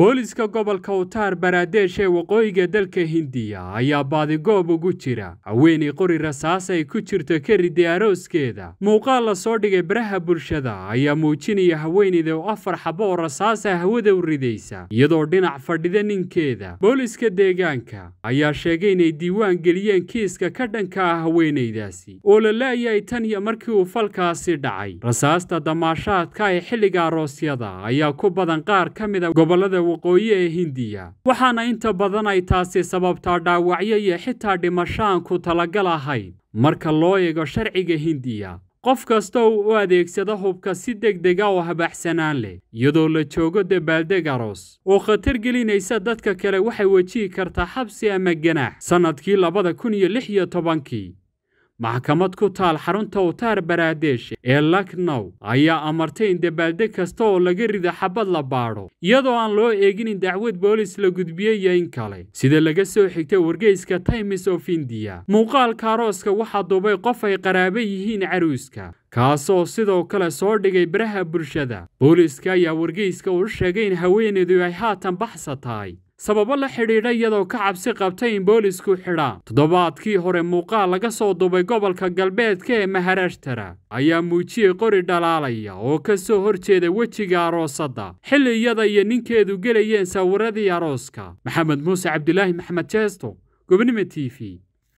booliska gobolka utaar baraadeesh ee waqooyiga dalka hindiya ayaa baadigoob ugu jira haweenay qori rasaas ay ku jirto karidi arooskeeda muuqaal la soo dhigay baraha bulshada ayaa muujinaya haweenayda oo afar xabo oo rasaasa ah hawada u ridaysa iyadoo dhinac fadhida ninkeeda booliska deegaanka ayaa sheegay inay diiwaan geliyeen kiiska ka dhanka ah haweenaydaasi oo la laayahay tan iyo markii uu falkaasi dhacay rasaasta damaashaadka ee xilliga aroosyada ayaa ku badan qaar ka mida ah gobolada waqooyi ee hindiya waxaana inta badan ay taasi sababtaa dhaawacyo iyo xitaa dhimasho ku talagal ahayn marka loo eego sharciga hindiya qof kasta uu u adeegsada hubka si deg dega ah oo habaxsanaan leh iyadoo la joogo dabaaldeg aroos oo khatar gelinaysa dadka kale waxay wejihi kartaa xabsi ama ganaax sannadkii labada kun iyo lix iyo tobankii maxkamad ku taal xarunta utaar baraadeeshe ee laknow ayaa amartay in dabaalde kasta oo laga rida xabad la baadho iyadoo aan loo eegin in dacwad boolis la gudbiye iyo in kale sida laga soo xigtay wargeyska times of indiya muuqaalka arooska waxaa duubay qof ay qaraabo yihiin caruuska kaasoo sidoo kale soo dhigay baraha bulshada booliska ayaa wargeyska uu sheegay in haweeneedu ay haatan baxsa tahay sababo la xidhiidha iyadoo ka cabsi qabtay in booliisku xidhaa toddobaadkii hore muuqaal laga soo duubay gobolka galbeedka ee maharashtara ayaa muujiyey qori dhalaalaya oo ka soo hor jeeda wejiga aroosadda xilli iyada iyo ninkeedu gelayeen saawiradii arooska maxamed muuse cabdilaahi maxamed jeesto gobnimo t v